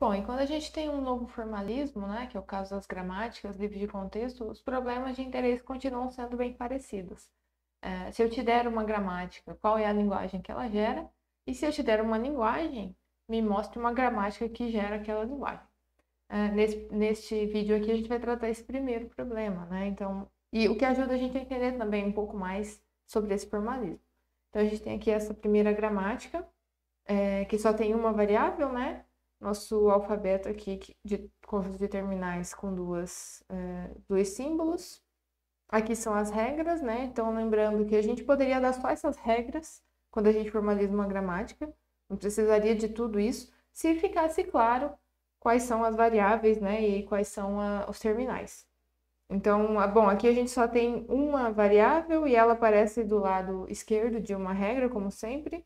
Bom, e quando a gente tem um novo formalismo, né, que é o caso das gramáticas, livros de contexto, os problemas de interesse continuam sendo bem parecidos. É, se eu te der uma gramática, qual é a linguagem que ela gera? E se eu te der uma linguagem, me mostre uma gramática que gera aquela linguagem. É, nesse, neste vídeo aqui a gente vai tratar esse primeiro problema, né? Então, e o que ajuda a gente a entender também um pouco mais sobre esse formalismo. Então a gente tem aqui essa primeira gramática, é, que só tem uma variável, né? nosso alfabeto aqui de conjunto de terminais com duas, é, dois símbolos. Aqui são as regras, né? Então, lembrando que a gente poderia dar só essas regras quando a gente formaliza uma gramática, não precisaria de tudo isso, se ficasse claro quais são as variáveis, né? E quais são a, os terminais. Então, bom, aqui a gente só tem uma variável e ela aparece do lado esquerdo de uma regra, como sempre.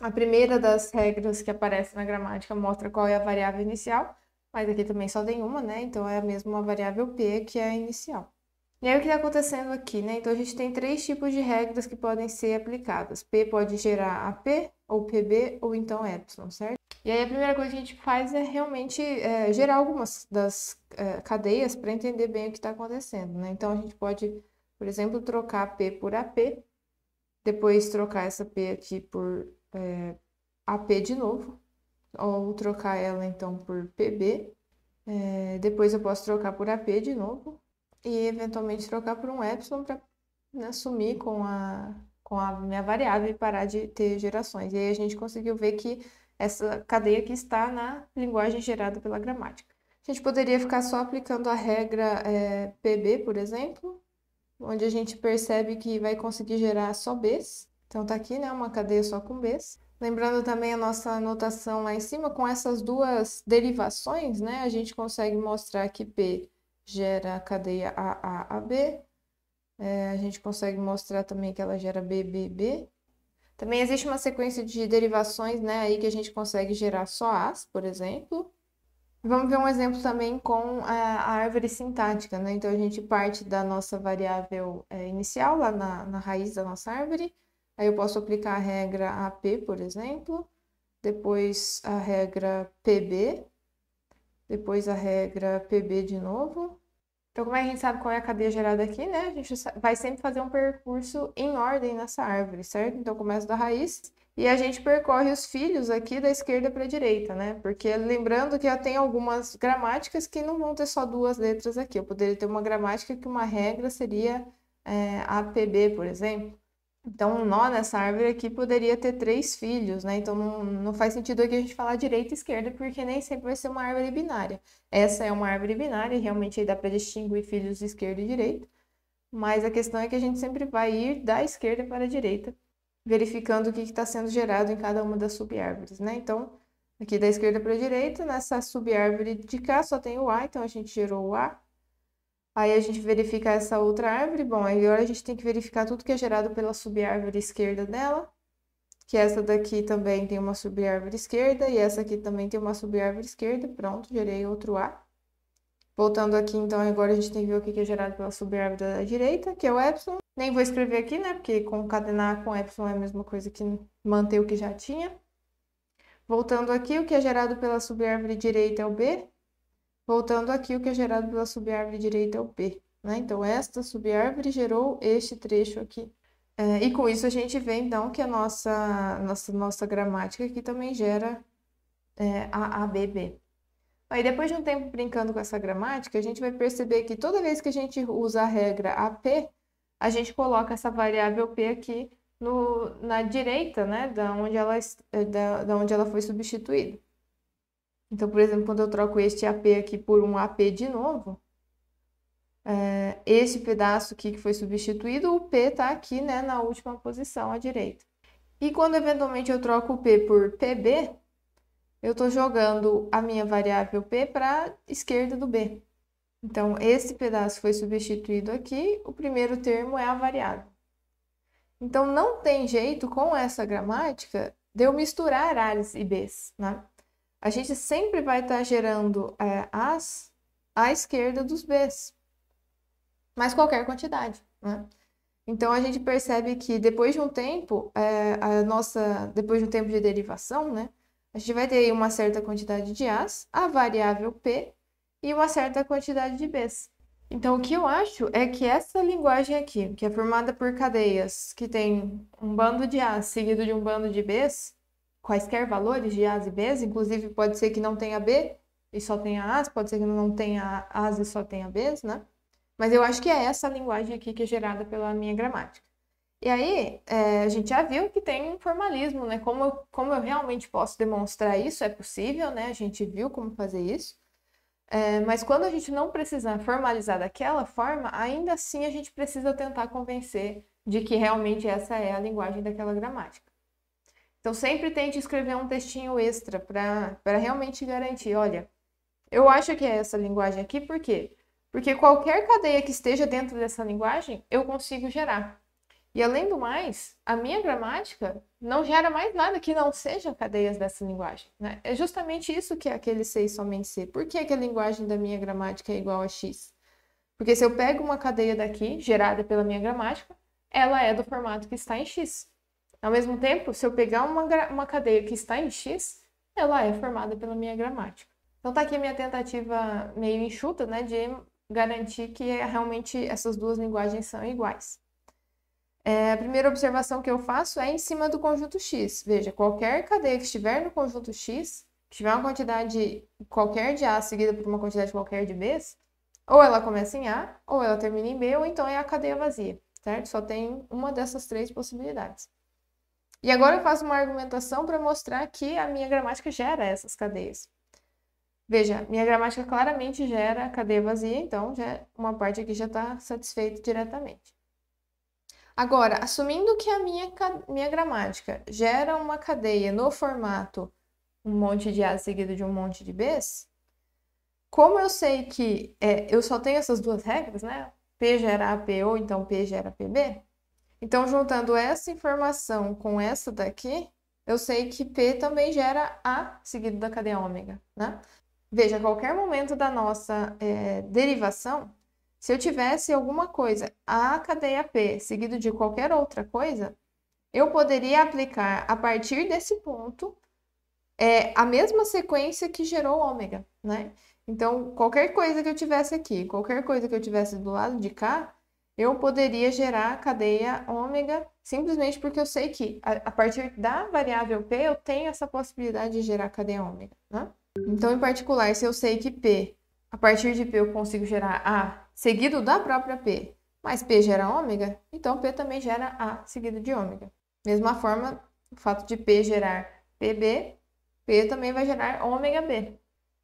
A primeira das regras que aparece na gramática mostra qual é a variável inicial, mas aqui também só tem uma, né? Então é a mesma variável p que é a inicial. E aí o que está acontecendo aqui, né? Então a gente tem três tipos de regras que podem ser aplicadas. P pode gerar AP, ou PB, ou então Y, certo? E aí a primeira coisa que a gente faz é realmente é, gerar algumas das é, cadeias para entender bem o que está acontecendo, né? Então a gente pode, por exemplo, trocar P por AP, depois trocar essa P aqui por é, AP de novo, ou trocar ela então por PB. É, depois eu posso trocar por AP de novo e eventualmente trocar por um epsilon para né, sumir com a, com a minha variável e parar de ter gerações. E aí a gente conseguiu ver que essa cadeia aqui está na linguagem gerada pela gramática. A gente poderia ficar só aplicando a regra é, PB, por exemplo, onde a gente percebe que vai conseguir gerar só Bs. Então tá aqui, né, uma cadeia só com Bs. Lembrando também a nossa anotação lá em cima, com essas duas derivações, né, a gente consegue mostrar que P gera a cadeia AAAB. É, a gente consegue mostrar também que ela gera BBB. Também existe uma sequência de derivações, né, aí que a gente consegue gerar só As, por exemplo. Vamos ver um exemplo também com a, a árvore sintática, né? Então, a gente parte da nossa variável é, inicial, lá na, na raiz da nossa árvore, Aí eu posso aplicar a regra AP, por exemplo, depois a regra PB, depois a regra PB de novo. Então, como a gente sabe qual é a cadeia gerada aqui, né? A gente vai sempre fazer um percurso em ordem nessa árvore, certo? Então, começa da raiz e a gente percorre os filhos aqui da esquerda para a direita, né? Porque lembrando que já tem algumas gramáticas que não vão ter só duas letras aqui. Eu poderia ter uma gramática que uma regra seria é, APB, por exemplo. Então, um nó nessa árvore aqui poderia ter três filhos, né? Então, não, não faz sentido aqui a gente falar direita e esquerda, porque nem sempre vai ser uma árvore binária. Essa é uma árvore binária, realmente aí dá para distinguir filhos de esquerda e direita. Mas a questão é que a gente sempre vai ir da esquerda para a direita, verificando o que está sendo gerado em cada uma das subárvores, né? Então, aqui da esquerda para a direita, nessa subárvore de cá só tem o A, então a gente gerou o A. Aí a gente verifica essa outra árvore. Bom, agora a gente tem que verificar tudo que é gerado pela subárvore esquerda dela. Que essa daqui também tem uma subárvore esquerda. E essa aqui também tem uma subárvore esquerda. Pronto, gerei outro A. Voltando aqui, então, agora a gente tem que ver o que é gerado pela subárvore da direita, que é o epsilon. Nem vou escrever aqui, né? Porque concatenar com epsilon é a mesma coisa que manter o que já tinha. Voltando aqui, o que é gerado pela subárvore direita é o B, Voltando aqui, o que é gerado pela subárvore direita é o P. Né? Então, esta subárvore gerou este trecho aqui. É, e com isso a gente vê, então, que a nossa, nossa, nossa gramática aqui também gera é, a ABB. Aí, depois de um tempo brincando com essa gramática, a gente vai perceber que toda vez que a gente usa a regra AP, a gente coloca essa variável P aqui no, na direita, né, da onde, ela, da, da onde ela foi substituída. Então, por exemplo, quando eu troco este AP aqui por um AP de novo, é, pedaço aqui que foi substituído, o P está aqui né, na última posição à direita. E quando eventualmente eu troco o P por PB, eu estou jogando a minha variável P para a esquerda do B. Então, esse pedaço foi substituído aqui, o primeiro termo é a variável. Então, não tem jeito com essa gramática de eu misturar A's e B's, né? a gente sempre vai estar tá gerando é, as à esquerda dos Bs, mas qualquer quantidade. Né? Então a gente percebe que depois de um tempo, é, a nossa, depois de um tempo de derivação, né, a gente vai ter uma certa quantidade de As, a variável P e uma certa quantidade de Bs. Então o que eu acho é que essa linguagem aqui, que é formada por cadeias que tem um bando de As seguido de um bando de Bs, quaisquer valores de A's e B's, inclusive pode ser que não tenha B e só tenha A's, pode ser que não tenha A's e só tenha B's, né? Mas eu acho que é essa linguagem aqui que é gerada pela minha gramática. E aí, é, a gente já viu que tem um formalismo, né? Como eu, como eu realmente posso demonstrar isso, é possível, né? A gente viu como fazer isso. É, mas quando a gente não precisa formalizar daquela forma, ainda assim a gente precisa tentar convencer de que realmente essa é a linguagem daquela gramática. Então sempre tente escrever um textinho extra para realmente garantir, olha, eu acho que é essa linguagem aqui, por quê? Porque qualquer cadeia que esteja dentro dessa linguagem, eu consigo gerar. E além do mais, a minha gramática não gera mais nada que não seja cadeias dessa linguagem. Né? É justamente isso que é aquele C e somente C. Por que, é que a linguagem da minha gramática é igual a X? Porque se eu pego uma cadeia daqui, gerada pela minha gramática, ela é do formato que está em X. Ao mesmo tempo, se eu pegar uma, uma cadeia que está em X, ela é formada pela minha gramática. Então tá aqui a minha tentativa meio enxuta, né, de garantir que realmente essas duas linguagens são iguais. É, a primeira observação que eu faço é em cima do conjunto X. Veja, qualquer cadeia que estiver no conjunto X, que tiver uma quantidade qualquer de A seguida por uma quantidade qualquer de Bs, ou ela começa em A, ou ela termina em B, ou então é a cadeia vazia, certo? Só tem uma dessas três possibilidades. E agora eu faço uma argumentação para mostrar que a minha gramática gera essas cadeias. Veja, minha gramática claramente gera a cadeia vazia, então já, uma parte aqui já está satisfeita diretamente. Agora, assumindo que a minha, minha gramática gera uma cadeia no formato um monte de A seguido de um monte de Bs, como eu sei que é, eu só tenho essas duas regras, né? P gera AP ou então P gera PB, então, juntando essa informação com essa daqui, eu sei que P também gera A seguido da cadeia ômega, né? Veja, a qualquer momento da nossa é, derivação, se eu tivesse alguma coisa, A cadeia P seguido de qualquer outra coisa, eu poderia aplicar a partir desse ponto é, a mesma sequência que gerou ômega, né? Então, qualquer coisa que eu tivesse aqui, qualquer coisa que eu tivesse do lado de cá, eu poderia gerar cadeia ômega simplesmente porque eu sei que a, partir da variável P eu tenho essa possibilidade de gerar cadeia ômega, né? Então, em particular, se eu sei que P, a partir de P eu consigo gerar A seguido da própria P, mas P gera ômega, então P também gera A seguido de ômega. Mesma forma, o fato de P gerar PB, P também vai gerar ômega B.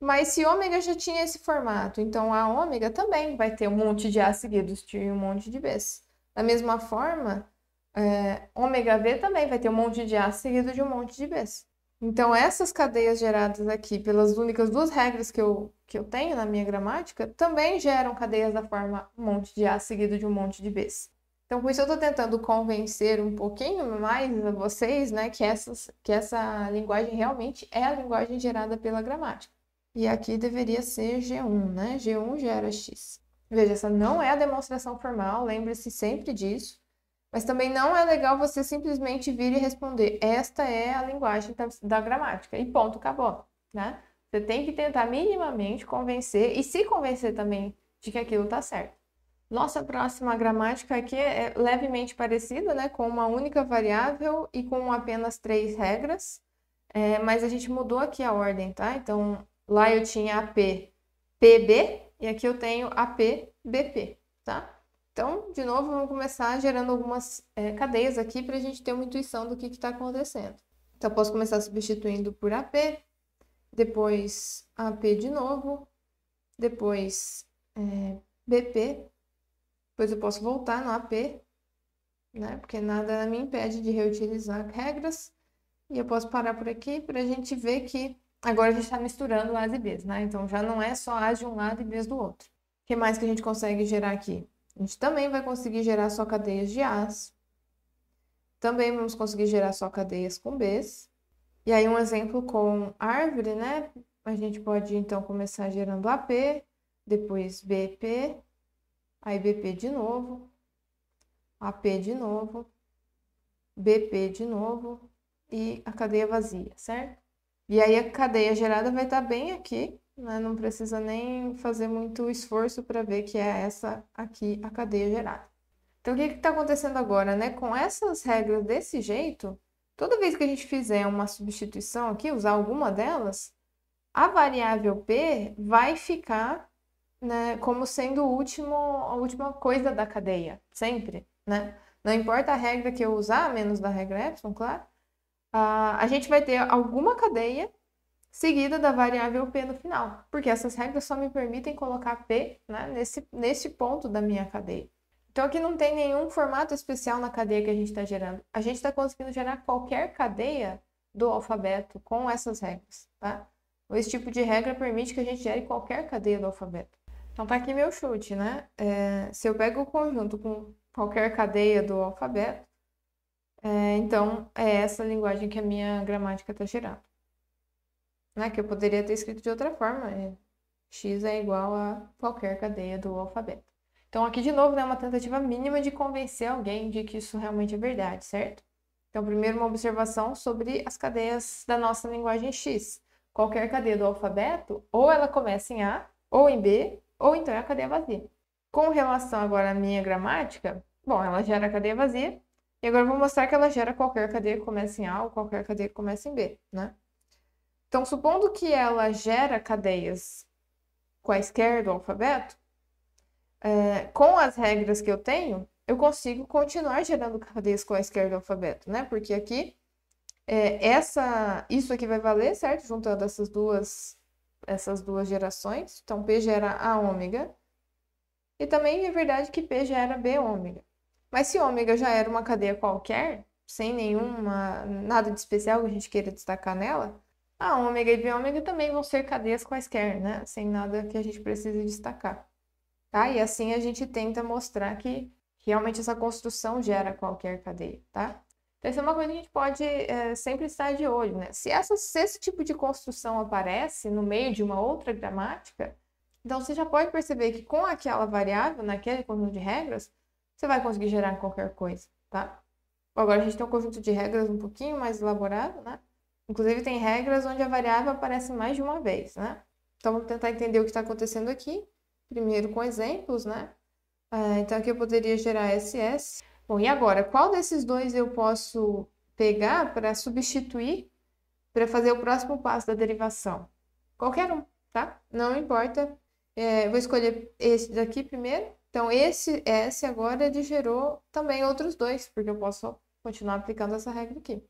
Mas se ômega já tinha esse formato, então a ômega também vai ter um monte de A seguidos de um monte de Bs. Da mesma forma, é, ômega V também vai ter um monte de A seguido de um monte de Bs. Então, essas cadeias geradas aqui pelas únicas duas regras que eu, que eu tenho na minha gramática também geram cadeias da forma um monte de A seguido de um monte de Bs. Então, com isso eu estou tentando convencer um pouquinho mais a vocês né, que, essas, que essa linguagem realmente é a linguagem gerada pela gramática. E aqui deveria ser G1, né? G1 gera X. Veja, essa não é a demonstração formal, lembre-se sempre disso. Mas também não é legal você simplesmente vir e responder esta é a linguagem da, da gramática e ponto, acabou, né? Você tem que tentar minimamente convencer e se convencer também de que aquilo está certo. Nossa próxima gramática aqui é, é levemente parecida, né? Com uma única variável e com apenas três regras. É, mas a gente mudou aqui a ordem, tá? Então, Lá eu tinha APPB e aqui eu tenho APBP, tá? Então, de novo, vamos começar gerando algumas é, cadeias aqui para a gente ter uma intuição do que está acontecendo. Então, posso começar substituindo por AP, depois AP de novo, depois é, BP, depois eu posso voltar no AP, né? Porque nada me impede de reutilizar regras. E eu posso parar por aqui para a gente ver que Agora a gente está misturando A's e B's, né? Então já não é só A's de um lado e B's do outro. O que mais que a gente consegue gerar aqui? A gente também vai conseguir gerar só cadeias de A's. Também vamos conseguir gerar só cadeias com B's. E aí um exemplo com árvore, né? A gente pode então começar gerando AP, depois BP, aí BP de novo, AP de novo, BP de novo e a cadeia vazia, certo? E aí a cadeia gerada vai estar tá bem aqui, né? não precisa nem fazer muito esforço para ver que é essa aqui a cadeia gerada. Então, o que está acontecendo agora? Né? Com essas regras desse jeito, toda vez que a gente fizer uma substituição aqui, usar alguma delas, a variável p vai ficar né, como sendo o último, a última coisa da cadeia, sempre. Né? Não importa a regra que eu usar, menos da regra epsilon, claro, uh, a gente vai ter alguma cadeia seguida da variável P no final, porque essas regras só me permitem colocar P né, nesse, nesse ponto da minha cadeia. Então aqui não tem nenhum formato especial na cadeia que a gente está gerando. A gente está conseguindo gerar qualquer cadeia do alfabeto com essas regras, tá? Esse tipo de regra permite que a gente gere qualquer cadeia do alfabeto. Então tá aqui meu chute, né? É, se eu pego o conjunto com qualquer cadeia do alfabeto, é, então, é essa linguagem que a minha gramática está gerando. Né? Que eu poderia ter escrito de outra forma. É, x é igual a qualquer cadeia do alfabeto. Então, aqui de novo, né, uma tentativa mínima de convencer alguém de que isso realmente é verdade, certo? Então, primeiro uma observação sobre as cadeias da nossa linguagem X. Qualquer cadeia do alfabeto, ou ela começa em A, ou em B, ou então é a cadeia vazia. Com relação agora à minha gramática, bom, ela gera a cadeia vazia, e agora eu vou mostrar que ela gera qualquer cadeia que começa em A ou qualquer cadeia que começa em B, né? Então, supondo que ela gera cadeias quaisquer do alfabeto, é, com as regras que eu tenho, eu consigo continuar gerando cadeias quaisquer do alfabeto, né? Porque aqui, é, essa, isso aqui vai valer, certo? Juntando essas duas, essas duas gerações. Então, P gera A ômega. E também é verdade que P gera B ômega. Mas se ômega já era uma cadeia qualquer, sem nenhuma nada de especial que a gente queira destacar nela, a ômega e B também vão ser cadeias quaisquer, né? Sem nada que a gente precise destacar. Tá? E assim a gente tenta mostrar que realmente essa construção gera qualquer cadeia, tá? Então, isso é uma coisa que a gente pode é, sempre estar de olho, né? Se, essa, se esse tipo de construção aparece no meio de uma outra gramática, então você já pode perceber que com aquela variável, naquele conjunto de regras, você vai conseguir gerar qualquer coisa, tá? Agora a gente tem um conjunto de regras um pouquinho mais elaborado, né? Inclusive tem regras onde a variável aparece mais de uma vez, né? Então vamos tentar entender o que está acontecendo aqui. Primeiro com exemplos, né? É, então aqui eu poderia gerar SS. Bom, e agora? Qual desses dois eu posso pegar para substituir, para fazer o próximo passo da derivação? Qualquer um, tá? Não importa. É, vou escolher esse daqui primeiro então, esse S agora ele gerou também outros dois, porque eu posso continuar aplicando essa regra aqui.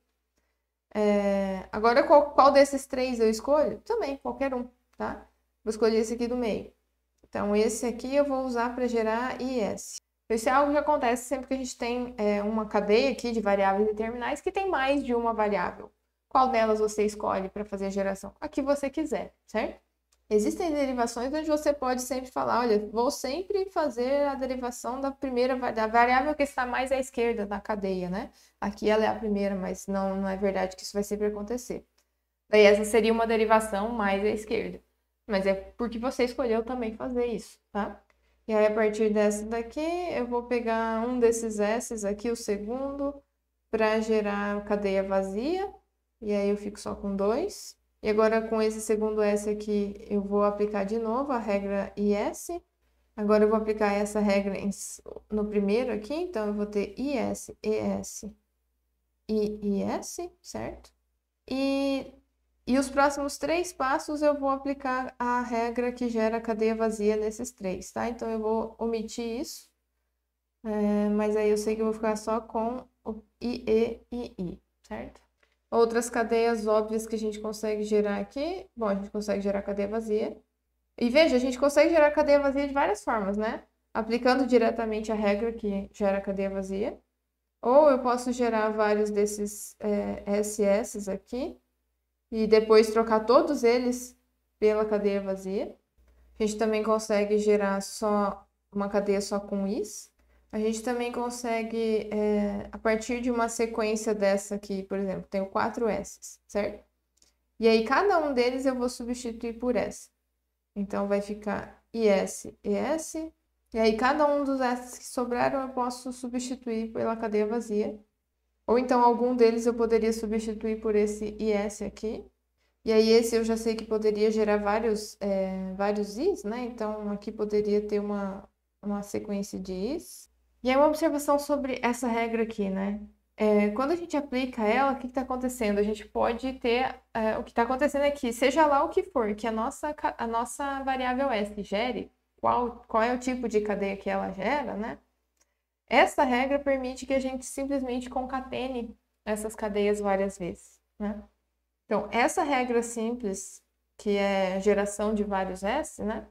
É, agora, qual, qual, desses três eu escolho? Também, qualquer um, tá? Vou escolher esse aqui do meio. Então, esse aqui eu vou usar para gerar IS. Isso é algo que acontece sempre que a gente tem é, uma cadeia aqui de variáveis determinais que tem mais de uma variável. Qual delas você escolhe para fazer a geração? A que você quiser, certo? Existem derivações onde você pode sempre falar, olha, vou sempre fazer a derivação da primeira da variável que está mais à esquerda da cadeia, né? Aqui ela é a primeira, mas não, não é verdade que isso vai sempre acontecer. Daí essa seria uma derivação mais à esquerda. Mas é porque você escolheu também fazer isso, tá? E aí, a partir dessa daqui, eu vou pegar um desses S's aqui, o segundo, para gerar cadeia vazia. E aí eu fico só com dois. E agora com esse segundo S aqui, eu vou aplicar de novo a regra IS. Agora eu vou aplicar essa regra no primeiro aqui, então eu vou ter IS, ES e IS, certo? E, e os próximos três passos eu vou aplicar a regra que gera cadeia vazia nesses três, tá? Então eu vou omitir isso, é, mas aí eu sei que eu vou ficar só com o IE e I, certo? Outras cadeias óbvias que a gente consegue gerar aqui. Bom, a gente consegue gerar cadeia vazia. E veja, a gente consegue gerar cadeia vazia de várias formas, né? Aplicando diretamente a regra que gera cadeia vazia. Ou eu posso gerar vários desses é, SS aqui e depois trocar todos eles pela cadeia vazia. A gente também consegue gerar só uma cadeia só com is. A gente também consegue, é, a partir de uma sequência dessa aqui, por exemplo, tenho quatro S's, certo? E aí, cada um deles eu vou substituir por S. Então, vai ficar IS, ES. E aí, cada um dos S que sobraram eu posso substituir pela cadeia vazia. Ou então, algum deles eu poderia substituir por esse IS aqui. E aí, esse eu já sei que poderia gerar vários, é, vários Is, né? Então, aqui poderia ter uma, uma sequência de Is. E aí uma observação sobre essa regra aqui, né? É, quando a gente aplica ela, o que está acontecendo? A gente pode ter. É, o que está acontecendo aqui, seja lá o que for, que a nossa, a nossa variável S gere, qual, qual é o tipo de cadeia que ela gera, né? Essa regra permite que a gente simplesmente concatene essas cadeias várias vezes, né? Então, essa regra simples, que é geração de vários S, né?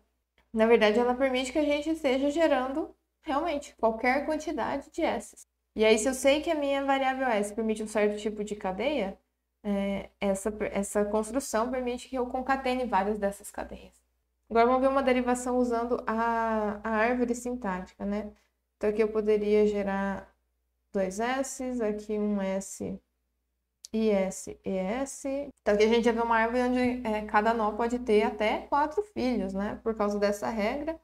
Na verdade, ela permite que a gente esteja gerando realmente qualquer quantidade de S's. E aí, se eu sei que a minha variável S permite um certo tipo de cadeia, é, essa, essa construção permite que eu concatene várias dessas cadeias. Agora vamos ver uma derivação usando a, a árvore sintática, né? Então aqui eu poderia gerar dois S's, aqui um S e S e S. Então aqui a gente já vê uma árvore onde é, cada nó pode ter até quatro filhos, né? Por causa dessa regra,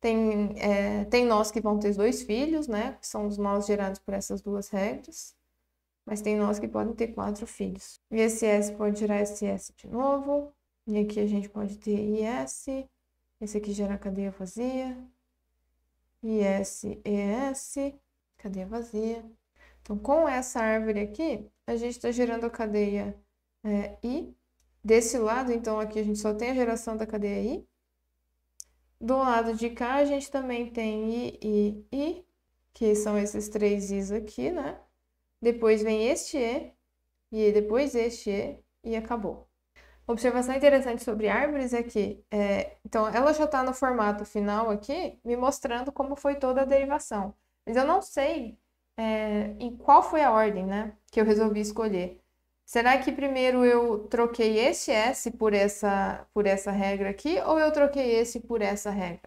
tem, é, tem nós que vão ter dois filhos, né? Que são os maus gerados por essas duas regras. Mas tem nós que podem ter quatro filhos. E esse S pode gerar S de novo. E aqui a gente pode ter IS. Esse aqui gera cadeia vazia. IS, ES, cadeia vazia. Então, com essa árvore aqui, a gente está gerando a cadeia é, I. Desse lado, então, aqui a gente só tem a geração da cadeia I. Do lado de cá, a gente também tem I, I, I, que são esses três Is aqui, né? Depois vem este E, e depois este E, e acabou. Observação interessante sobre árvores é que, é, então, ela já está no formato final aqui, me mostrando como foi toda a derivação. Mas eu não sei é, em qual foi a ordem, né, que eu resolvi escolher. Será que primeiro eu troquei esse S por essa, por essa regra aqui ou eu troquei esse por essa regra?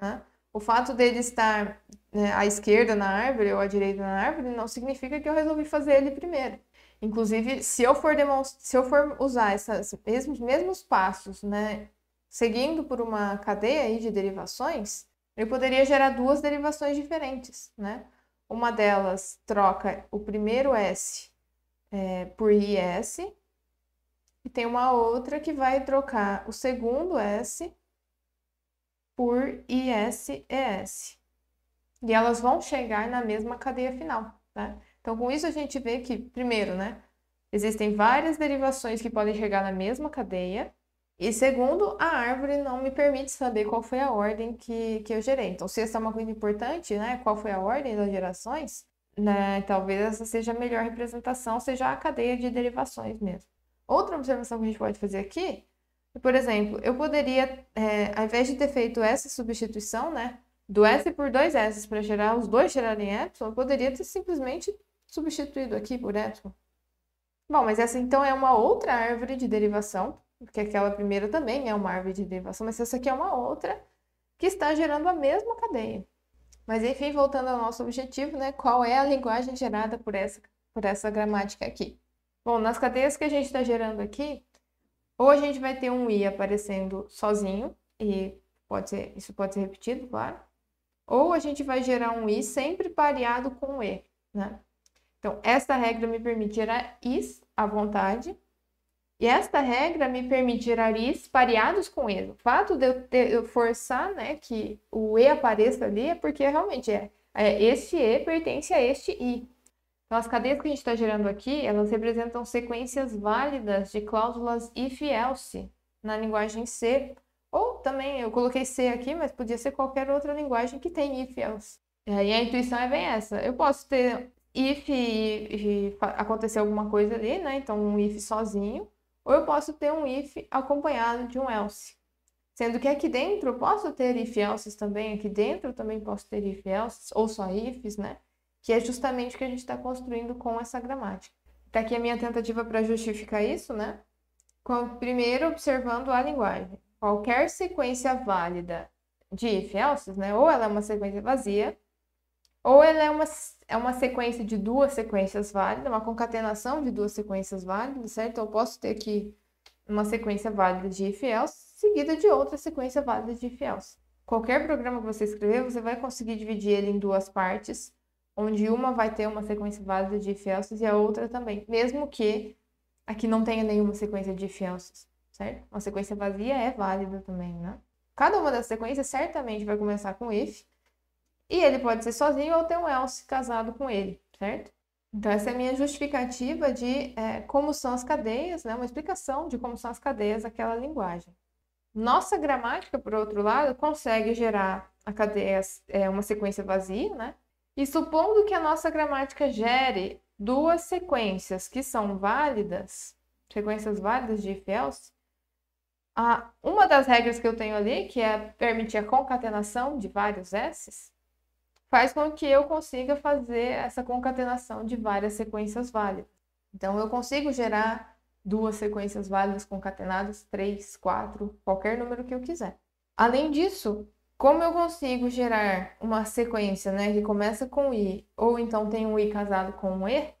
Né? O fato dele estar né, à esquerda na árvore ou à direita na árvore não significa que eu resolvi fazer ele primeiro. Inclusive, se eu for, se eu for usar esses mesmos, mesmos passos, né, seguindo por uma cadeia aí de derivações, eu poderia gerar duas derivações diferentes. Né? Uma delas troca o primeiro S é, por IS. E tem uma outra que vai trocar o segundo S por ISES. E elas vão chegar na mesma cadeia final, né? Então, com isso a gente vê que, primeiro, né, existem várias derivações que podem chegar na mesma cadeia. E segundo, a árvore não me permite saber qual foi a ordem que, que eu gerei. Então, se essa é uma coisa importante, né, qual foi a ordem das gerações, né? Uhum. Talvez essa seja a melhor representação, seja a cadeia de derivações mesmo. Outra observação que a gente pode fazer aqui, por exemplo, eu poderia, é, ao invés de ter feito essa substituição, né, do S por dois S para gerar os dois gerarem epsilon, eu poderia ter simplesmente substituído aqui por epsilon. Bom, mas essa então é uma outra árvore de derivação, porque aquela primeira também é uma árvore de derivação, mas essa aqui é uma outra que está gerando a mesma cadeia. Mas enfim, voltando ao nosso objetivo, né? Qual é a linguagem gerada por essa, por essa gramática aqui? Bom, nas cadeias que a gente está gerando aqui, ou a gente vai ter um i aparecendo sozinho, e pode ser, isso pode ser repetido, claro. Ou a gente vai gerar um i sempre pareado com o e, né? Então, essa regra me permite gerar is à vontade, e esta regra me permite gerar is pareados com e. O fato de eu, ter, eu forçar né, que o e apareça ali é porque realmente é, é este e pertence a este i. Então, as cadeias que a gente está gerando aqui, elas representam sequências válidas de cláusulas if else na linguagem C. Ou também, eu coloquei C aqui, mas podia ser qualquer outra linguagem que tem if else. E aí a intuição é bem essa. Eu posso ter if e, e acontecer alguma coisa ali, né? Então, um if sozinho ou eu posso ter um if acompanhado de um else. Sendo que aqui dentro eu posso ter if else também, aqui dentro eu também posso ter if else ou só ifs, né? Que é justamente o que a gente está construindo com essa gramática. Está aqui a minha tentativa para justificar isso, né? Com, primeiro, observando a linguagem. Qualquer sequência válida de if else, né? Ou ela é uma sequência vazia, ou ela é uma, é uma sequência de duas sequências válidas, uma concatenação de duas sequências válidas, certo? Eu posso ter aqui uma sequência válida de if else seguida de outra sequência válida de if else. Qualquer programa que você escrever, você vai conseguir dividir ele em duas partes, onde uma vai ter uma sequência válida de if else e a outra também, mesmo que aqui não tenha nenhuma sequência de if else, certo? Uma sequência vazia é válida também, né? Cada uma das sequências certamente vai começar com if, e ele pode ser sozinho ou ter um else casado com ele, certo? Então, essa é a minha justificativa de é, como são as cadeias, né? uma explicação de como são as cadeias daquela linguagem. Nossa gramática, por outro lado, consegue gerar a cadeia, é, uma sequência vazia, né? E supondo que a nossa gramática gere duas sequências que são válidas, sequências válidas de if else, a, uma das regras que eu tenho ali, que é permitir a concatenação de vários s's, faz com que eu consiga fazer essa concatenação de várias sequências válidas. Então, eu consigo gerar duas sequências válidas concatenadas, três, quatro, qualquer número que eu quiser. Além disso, como eu consigo gerar uma sequência né, que começa com I, ou então tem um I casado com um E,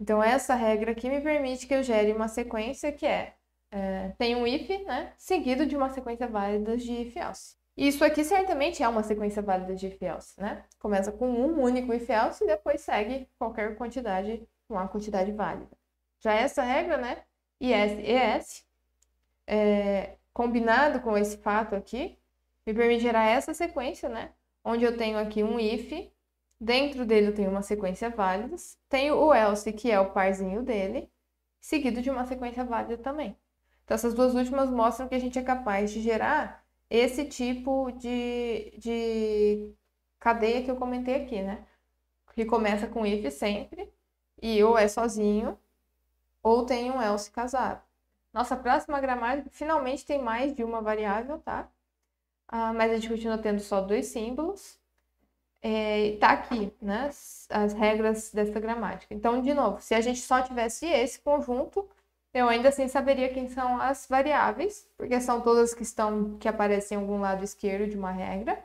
então essa regra aqui me permite que eu gere uma sequência que é, é tem um if, né, seguido de uma sequência válida de if else. Isso aqui certamente é uma sequência válida de Ifiels, né? Começa com um único Ifiels e depois segue qualquer quantidade com a quantidade válida. Já essa regra, né? IS, ES, é, combinado com esse fato aqui, me permite gerar essa sequência, né? Onde eu tenho aqui um if, dentro dele eu tenho uma sequência válida, tenho o else, que é o parzinho dele, seguido de uma sequência válida também. Então, essas duas últimas mostram que a gente é capaz de gerar esse tipo de, de cadeia que eu comentei aqui, né? Que começa com if sempre, e ou é sozinho, ou tem um else casado. Nossa próxima gramática finalmente tem mais de uma variável, tá? Ah, mas a gente continua tendo só dois símbolos. É, tá aqui, né? As regras dessa gramática. Então, de novo, se a gente só tivesse esse conjunto, eu ainda assim saberia quem são as variáveis, porque são todas que estão que aparecem em algum lado esquerdo de uma regra.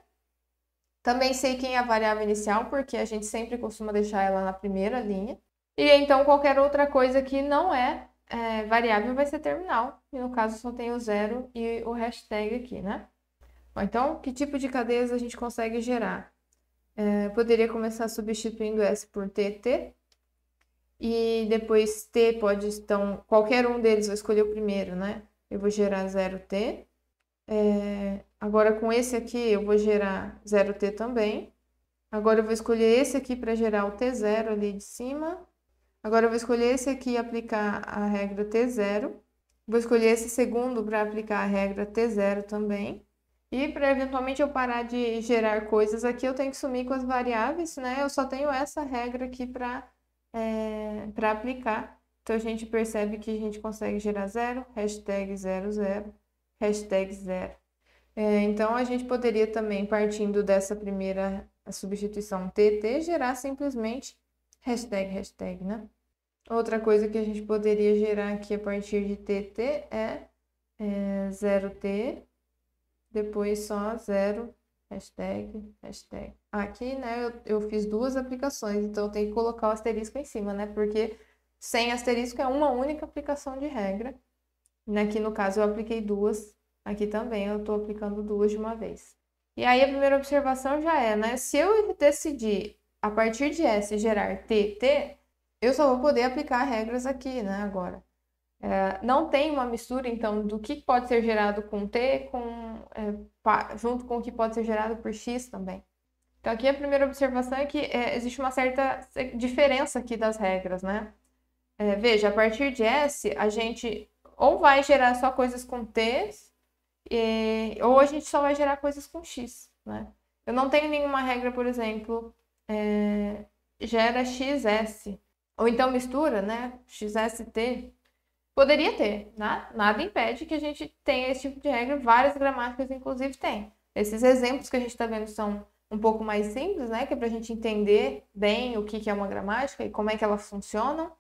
Também sei quem é a variável inicial, porque a gente sempre costuma deixar ela na primeira linha. E então qualquer outra coisa que não é, é variável vai ser terminal. E no caso só tem o zero e o hashtag aqui, né? Bom, então, que tipo de cadeias a gente consegue gerar? É, poderia começar substituindo S por TT, e depois T pode, então, qualquer um deles, vou escolher o primeiro, né? Eu vou gerar 0T. É, agora, com esse aqui, eu vou gerar 0T também. Agora, eu vou escolher esse aqui para gerar o T0 ali de cima. Agora, eu vou escolher esse aqui e aplicar a regra T0. Vou escolher esse segundo para aplicar a regra T0 também. E para eventualmente eu parar de gerar coisas aqui, eu tenho que sumir com as variáveis, né? Eu só tenho essa regra aqui para é, para aplicar. Então a gente percebe que a gente consegue gerar zero, hashtag zero, zero, hashtag zero. É, então a gente poderia também, partindo dessa primeira substituição TT, gerar simplesmente hashtag, hashtag, né? Outra coisa que a gente poderia gerar aqui a partir de TT é, é 0T, depois só 0 Hashtag, hashtag. Aqui, né, eu, eu fiz duas aplicações, então eu tenho que colocar o asterisco em cima, né? Porque sem asterisco é uma única aplicação de regra. Aqui, né, no caso, eu apliquei duas. Aqui também eu estou aplicando duas de uma vez. E aí, a primeira observação já é, né? Se eu decidir, a partir de S, gerar TT, eu só vou poder aplicar regras aqui, né, agora. É, não tem uma mistura, então, do que pode ser gerado com T com, é, junto com o que pode ser gerado por X também. Então, aqui a primeira observação é que é, existe uma certa diferença aqui das regras, né? É, veja, a partir de S, a gente ou vai gerar só coisas com T, e, ou a gente só vai gerar coisas com X, né? Eu não tenho nenhuma regra, por exemplo, é, gera XS, ou então mistura, né? XST, Poderia ter, né? Nada impede que a gente tenha esse tipo de regra, várias gramáticas, inclusive, têm. Esses exemplos que a gente está vendo são um pouco mais simples, né? Que é para a gente entender bem o que, que é uma gramática e como é que elas funcionam.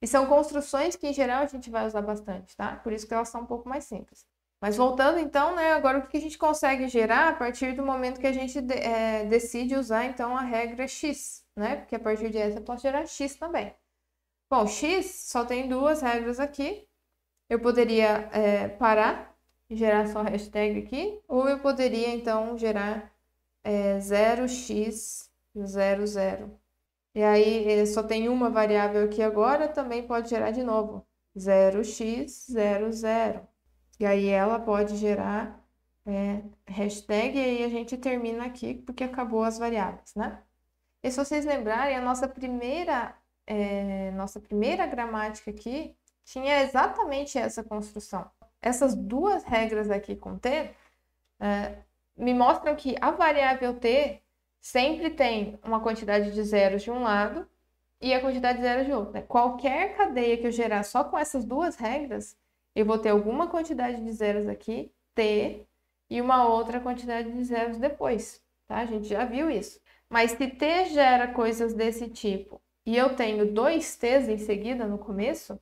E são construções que, em geral, a gente vai usar bastante, tá? Por isso que elas são um pouco mais simples. Mas voltando, então, né? Agora, o que a gente consegue gerar a partir do momento que a gente é, decide usar, então, a regra X, né? Porque a partir dessa eu posso gerar X também. Bom, x só tem duas regras aqui. Eu poderia é, parar e gerar só hashtag aqui, ou eu poderia então gerar é, 0x00. E aí é, só tem uma variável aqui agora, também pode gerar de novo 0x00. E aí ela pode gerar é, hashtag e aí a gente termina aqui porque acabou as variáveis, né? E se vocês lembrarem, a nossa primeira é, nossa primeira gramática aqui tinha exatamente essa construção. Essas duas regras aqui com t é, me mostram que a variável t sempre tem uma quantidade de zeros de um lado e a quantidade de zeros de outro. Né? Qualquer cadeia que eu gerar só com essas duas regras, eu vou ter alguma quantidade de zeros aqui, t, e uma outra quantidade de zeros depois. Tá? A gente já viu isso. Mas se t gera coisas desse tipo e eu tenho dois T's em seguida no começo,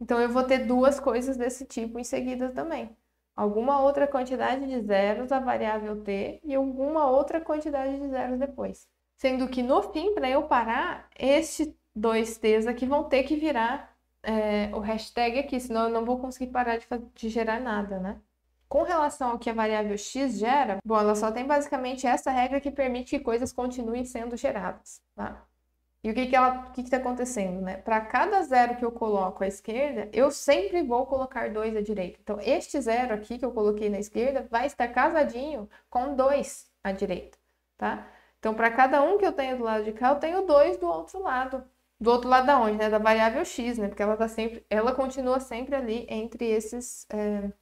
então eu vou ter duas coisas desse tipo em seguida também. Alguma outra quantidade de zeros, a variável T, e alguma outra quantidade de zeros depois. Sendo que no fim, para eu parar, estes dois T's aqui vão ter que virar é, o hashtag aqui, senão eu não vou conseguir parar de, de gerar nada, né? Com relação ao que a variável x gera, bom, ela só tem basicamente essa regra que permite que coisas continuem sendo geradas, tá? E o que que ela, o que está acontecendo, né? Para cada zero que eu coloco à esquerda, eu sempre vou colocar dois à direita. Então, este zero aqui que eu coloquei na esquerda vai estar casadinho com dois à direita, tá? Então, para cada um que eu tenho do lado de cá, eu tenho dois do outro lado. Do outro lado da onde, né? Da variável x, né? Porque ela tá sempre, ela continua sempre ali entre esses, é,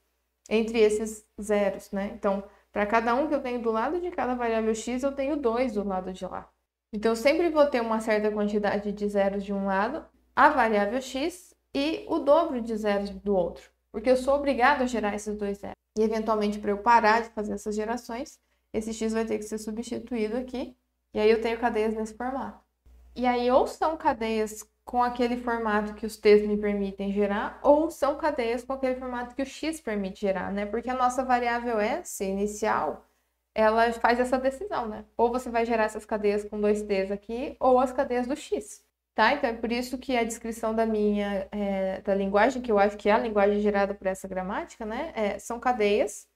entre esses zeros, né? Então, para cada um que eu tenho do lado de cada variável x, eu tenho dois do lado de lá. Então, eu sempre vou ter uma certa quantidade de zeros de um lado, a variável x e o dobro de zeros do outro, porque eu sou obrigado a gerar esses dois zeros. E, eventualmente, para eu parar de fazer essas gerações, esse x vai ter que ser substituído aqui, e aí eu tenho cadeias nesse formato. E aí, ou são cadeias com aquele formato que os T's me permitem gerar, ou são cadeias com aquele formato que o X permite gerar, né? Porque a nossa variável S inicial ela faz essa decisão, né? Ou você vai gerar essas cadeias com dois T's aqui, ou as cadeias do X, tá? Então é por isso que a descrição da minha é, da linguagem, que eu acho que é a linguagem gerada por essa gramática, né? É, são cadeias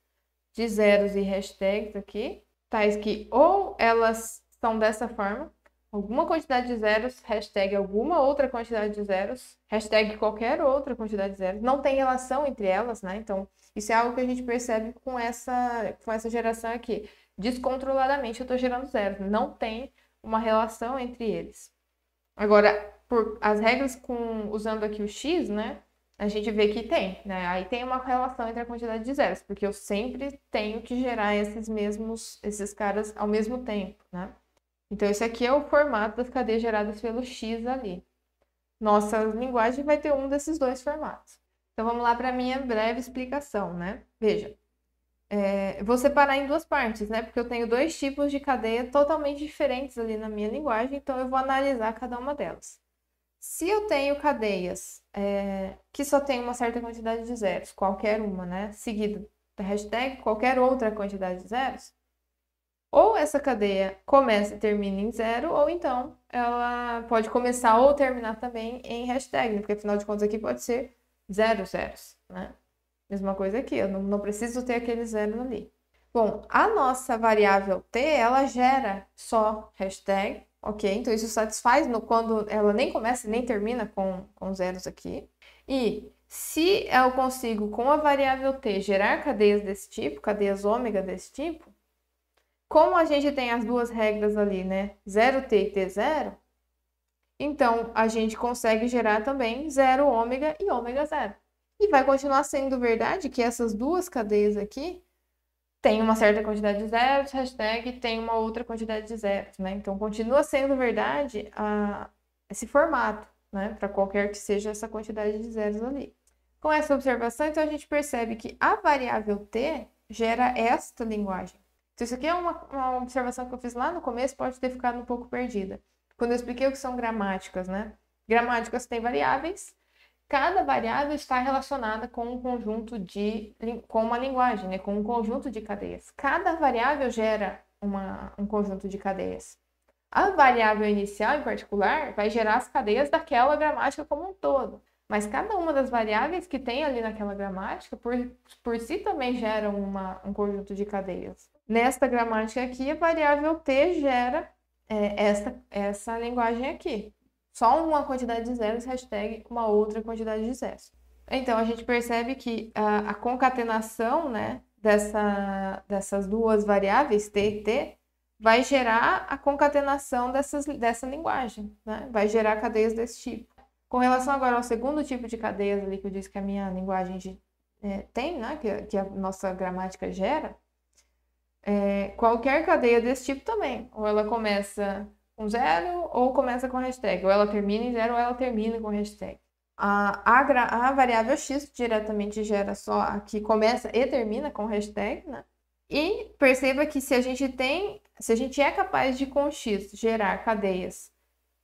de zeros e hashtags aqui, tais que ou elas são dessa forma, alguma quantidade de zeros, hashtag alguma outra quantidade de zeros, hashtag qualquer outra quantidade de zeros, não tem relação entre elas, né? Então, isso é algo que a gente percebe com essa, com essa geração aqui. Descontroladamente eu estou gerando zeros, não tem uma relação entre eles. Agora, por as regras com usando aqui o x, né? A gente vê que tem, né? Aí tem uma relação entre a quantidade de zeros, porque eu sempre tenho que gerar esses mesmos, esses caras ao mesmo tempo, né? Então, esse aqui é o formato das cadeias geradas pelo X ali. Nossa linguagem vai ter um desses dois formatos. Então, vamos lá para a minha breve explicação, né? Veja, é, vou separar em duas partes, né? Porque eu tenho dois tipos de cadeia totalmente diferentes ali na minha linguagem, então eu vou analisar cada uma delas. Se eu tenho cadeias é, que só tem uma certa quantidade de zeros, qualquer uma, né? Seguida da hashtag, qualquer outra quantidade de zeros, ou essa cadeia começa e termina em zero, ou então ela pode começar ou terminar também em hashtag, né? porque afinal de contas aqui pode ser zero zeros, né? Mesma coisa aqui, eu não, não preciso ter aquele zero ali. Bom, a nossa variável t, ela gera só hashtag, ok? Então isso satisfaz no, quando ela nem começa nem termina com, com zeros aqui. E se eu consigo, com a variável t, gerar cadeias desse tipo, cadeias ômega desse tipo, como a gente tem as duas regras ali, né? 0T e T0, então a gente consegue gerar também 0 ômega e ômega zero. E vai continuar sendo verdade que essas duas cadeias aqui têm uma certa quantidade de zeros, hashtag tem uma outra quantidade de zeros, né? Então continua sendo verdade a, esse formato, né? Para qualquer que seja essa quantidade de zeros ali. Com essa observação, então a gente percebe que a variável t gera esta linguagem. Então, isso aqui é uma, uma observação que eu fiz lá no começo, pode ter ficado um pouco perdida. Quando eu expliquei o que são gramáticas, né? Gramáticas têm variáveis, cada variável está relacionada com um conjunto de com uma linguagem, né? com um conjunto de cadeias. Cada variável gera uma, um conjunto de cadeias. A variável inicial, em particular, vai gerar as cadeias daquela gramática como um todo. Mas cada uma das variáveis que tem ali naquela gramática, por, por si também gera uma, um conjunto de cadeias nesta gramática aqui, a variável t gera é, esta, essa linguagem aqui. Só uma quantidade de zeros, hashtag uma outra quantidade de zeros. Então, a gente percebe que a, a concatenação né, dessa, dessas duas variáveis, t e t, vai gerar a concatenação dessas, dessa linguagem, né? vai gerar cadeias desse tipo. Com relação agora ao segundo tipo de cadeias ali que eu disse que a minha linguagem é, tem, né? que, que a nossa gramática gera, é, qualquer cadeia desse tipo também. Ou ela começa com zero, ou começa com hashtag. Ou ela termina em zero, ou ela termina com hashtag. A, a, a variável x diretamente gera só a que começa e termina com hashtag, né? E perceba que se a gente tem, se a gente é capaz de com x gerar cadeias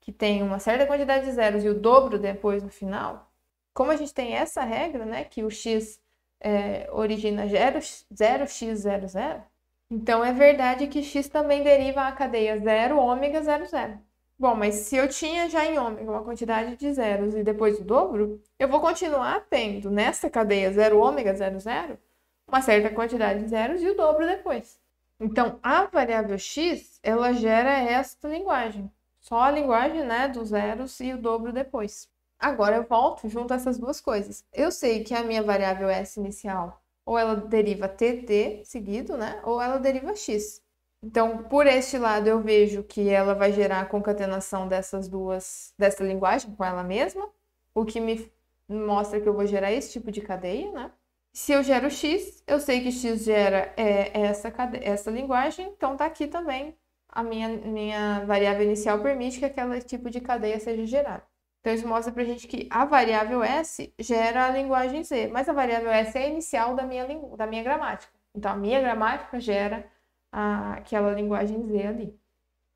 que tem uma certa quantidade de zeros e o dobro depois no final, como a gente tem essa regra, né, que o x é, origina 0x00, então é verdade que x também deriva a cadeia 0, ômega, 0, 0. Bom, mas se eu tinha já em ômega uma quantidade de zeros e depois o dobro, eu vou continuar tendo nessa cadeia 0, ômega, 0, 0, uma certa quantidade de zeros e o dobro depois. Então a variável x, ela gera esta linguagem. Só a linguagem né, dos zeros e o dobro depois. Agora eu volto junto essas duas coisas. Eu sei que a minha variável s inicial ou ela deriva tt seguido, né? Ou ela deriva X. Então, por este lado, eu vejo que ela vai gerar a concatenação dessas duas, dessa linguagem com ela mesma, o que me mostra que eu vou gerar esse tipo de cadeia, né? Se eu gero X, eu sei que X gera é, essa, essa linguagem, então tá aqui também. A minha, minha variável inicial permite que aquele tipo de cadeia seja gerada. Então, isso mostra para a gente que a variável S gera a linguagem Z, mas a variável S é inicial da minha, da minha gramática. Então, a minha gramática gera a, aquela linguagem Z ali.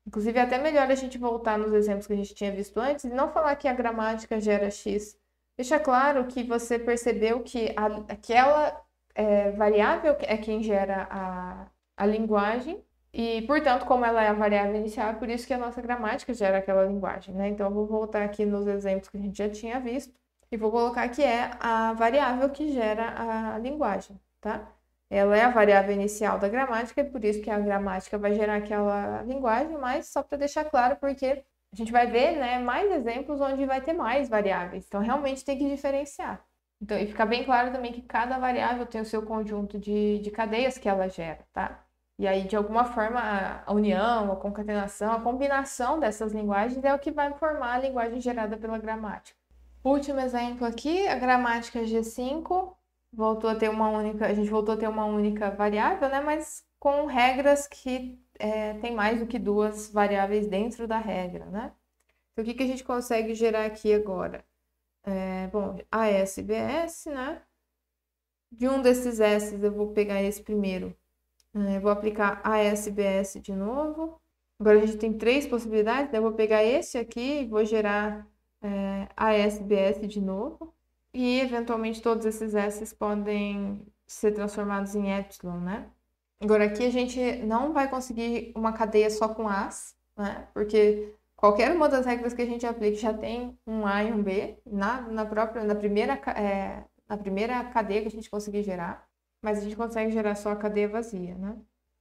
Inclusive, é até melhor a gente voltar nos exemplos que a gente tinha visto antes e não falar que a gramática gera X. Deixa claro que você percebeu que a, aquela é, variável é quem gera a, a linguagem e, portanto, como ela é a variável inicial, é por isso que a nossa gramática gera aquela linguagem, né? Então, eu vou voltar aqui nos exemplos que a gente já tinha visto e vou colocar que é a variável que gera a linguagem, tá? Ela é a variável inicial da gramática, e é por isso que a gramática vai gerar aquela linguagem, mas só para deixar claro, porque a gente vai ver né, mais exemplos onde vai ter mais variáveis. Então, realmente tem que diferenciar. Então, e fica bem claro também que cada variável tem o seu conjunto de, de cadeias que ela gera, tá? E aí, de alguma forma, a união, a concatenação, a combinação dessas linguagens é o que vai formar a linguagem gerada pela gramática. Último exemplo aqui, a gramática G5 voltou a ter uma única, a gente voltou a ter uma única variável, né? Mas com regras que é, tem mais do que duas variáveis dentro da regra, né? Então, o que, que a gente consegue gerar aqui agora? É, bom, S né? De um desses S, eu vou pegar esse primeiro né, eu vou aplicar ASBS de novo. Agora a gente tem três possibilidades, né? Eu vou pegar esse aqui e vou gerar é, ASBS de novo. E eventualmente todos esses S's podem ser transformados em epsilon, né? Agora aqui a gente não vai conseguir uma cadeia só com As, né? Porque qualquer uma das regras que a gente aplique já tem um A e um B na, na própria, na primeira, é, na primeira cadeia que a gente conseguir gerar mas a gente consegue gerar só a cadeia vazia, né?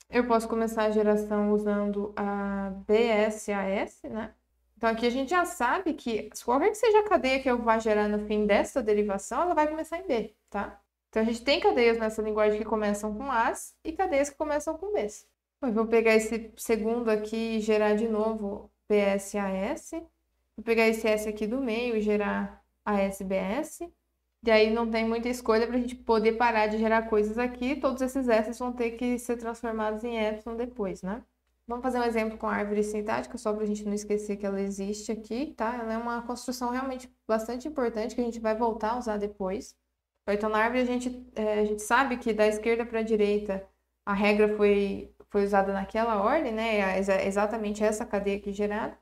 Eu posso começar a geração usando a BSAS, né? Então aqui a gente já sabe que qualquer que seja a cadeia que eu vá gerar no fim dessa derivação, ela vai começar em B, tá? Então a gente tem cadeias nessa linguagem que começam com As e cadeias que começam com Bs. Eu vou pegar esse segundo aqui e gerar de novo BSAS. Vou pegar esse S aqui do meio e gerar ASBS. E aí não tem muita escolha para a gente poder parar de gerar coisas aqui. Todos esses S vão ter que ser transformados em epsilon depois, né? Vamos fazer um exemplo com a árvore sintática, só para a gente não esquecer que ela existe aqui, tá? Ela é uma construção realmente bastante importante que a gente vai voltar a usar depois. Então, na árvore, a gente, é, a gente sabe que da esquerda para a direita a regra foi, foi usada naquela ordem, né? É exatamente essa cadeia aqui gerada.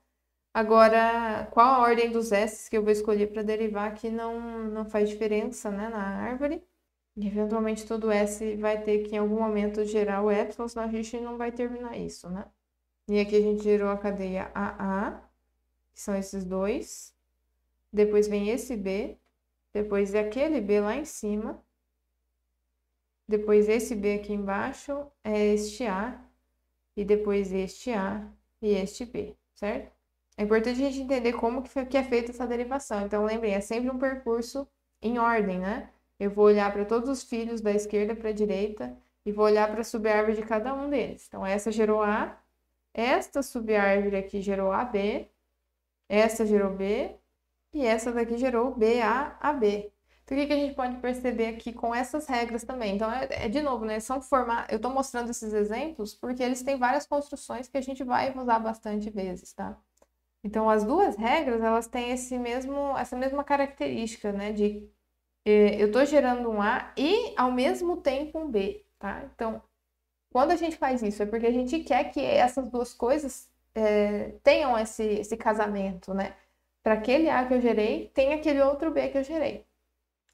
Agora, qual a ordem dos S que eu vou escolher para derivar aqui não, não faz diferença né, na árvore. E, eventualmente, todo S vai ter que, em algum momento, gerar o Y, senão a gente não vai terminar isso, né? E aqui a gente gerou a cadeia AA, que são esses dois. Depois vem esse B, depois é aquele B lá em cima. Depois esse B aqui embaixo é este A, e depois este A e este B, certo? É importante a gente entender como que, é feita essa derivação. Então, lembrem, é sempre um percurso em ordem, né? Eu vou olhar para todos os filhos da esquerda para a direita e vou olhar para a subárvore de cada um deles. Então, essa gerou A, esta subárvore aqui gerou AB, essa gerou B e essa daqui gerou BAAB. Então, o que, que a gente pode perceber aqui com essas regras também? Então, é, é de novo, né? São formar. Eu estou mostrando esses exemplos porque eles têm várias construções que a gente vai usar bastante vezes, tá? Então, as duas regras, elas têm esse mesmo, essa mesma característica, né? De eh, eu estou gerando um A e, ao mesmo tempo, um B, tá? Então, quando a gente faz isso, é porque a gente quer que essas duas coisas eh, tenham esse, esse casamento, né? Para aquele A que eu gerei, tem aquele outro B que eu gerei.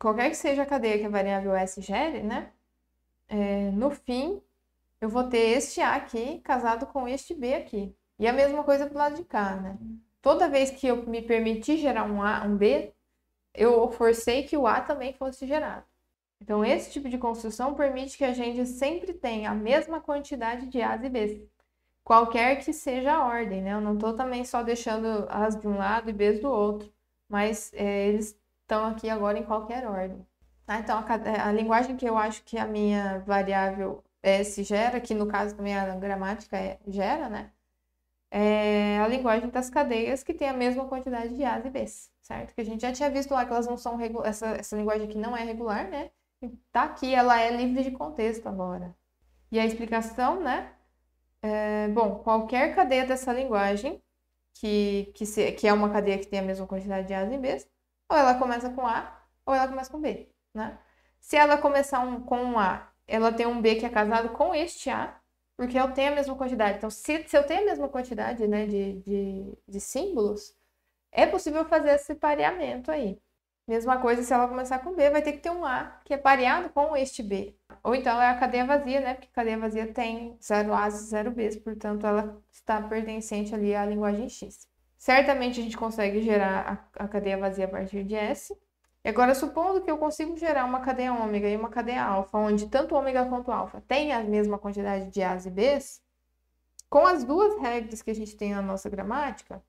Qualquer que seja a cadeia que a variável S gere, né? Eh, no fim, eu vou ter este A aqui casado com este B aqui. E a mesma coisa pro lado de cá, né? Toda vez que eu me permiti gerar um A, um B, eu forcei que o A também fosse gerado. Então, esse tipo de construção permite que a gente sempre tenha a mesma quantidade de A's e B's, qualquer que seja a ordem, né? Eu não estou também só deixando A's de um lado e B's do outro, mas é, eles estão aqui agora em qualquer ordem. Ah, então, a, a, linguagem que eu acho que a minha variável S gera, que no caso também a gramática é, gera, né? é, a linguagem das cadeias, que tem a mesma quantidade de A's e B's, certo? Que a gente já tinha visto lá que elas não são essa, essa linguagem aqui não é regular, né? E tá aqui, ela é livre de contexto agora. E a explicação, né? É, bom, qualquer cadeia dessa linguagem, que, que, se, que é uma cadeia que tem a mesma quantidade de A's e B's, ou ela começa com A, ou ela começa com B, né? Se ela começar um, com um A, ela tem um B que é casado com este A, porque eu tenho a mesma quantidade. Então, se, se eu tenho a mesma quantidade né, de, de, de símbolos, é possível fazer esse pareamento aí. Mesma coisa se ela começar com B, vai ter que ter um A que é pareado com este B. Ou então é a cadeia vazia, né? Porque cadeia vazia tem zero A's e zero B's, portanto ela está pertencente ali à linguagem X. Certamente a gente consegue gerar a, a cadeia vazia a partir de S. E agora, supondo que eu consigo gerar uma cadeia ômega e uma cadeia alfa, onde tanto ômega quanto alfa têm a mesma quantidade de A's e B's, com as duas regras que a gente tem na nossa gramática,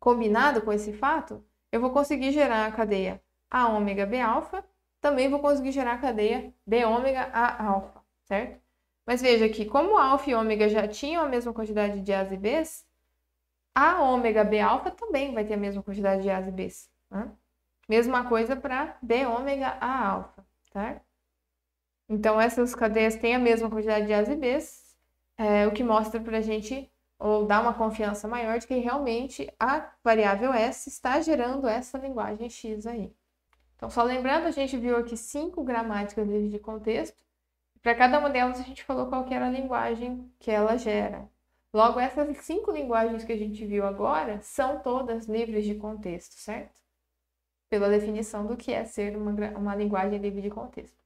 combinado com esse fato, eu vou conseguir gerar a cadeia A ômega B alfa, também vou conseguir gerar a cadeia B ômega A alfa, certo? Mas veja que como alfa e ômega já tinham a mesma quantidade de A's e B's, a ômega B alfa também vai ter a mesma quantidade de A's e B's. Né? Mesma coisa para B ômega a alfa, tá? Então, essas cadeias têm a mesma quantidade de A's e B's, é, o que mostra para a gente, ou dá uma confiança maior de que realmente a variável S está gerando essa linguagem X aí. Então, só lembrando, a gente viu aqui cinco gramáticas livres de contexto. Para cada uma delas, a gente falou qual era a linguagem que ela gera. Logo, essas cinco linguagens que a gente viu agora são todas livres de contexto, certo? pela definição do que é ser uma, uma linguagem livre de contexto.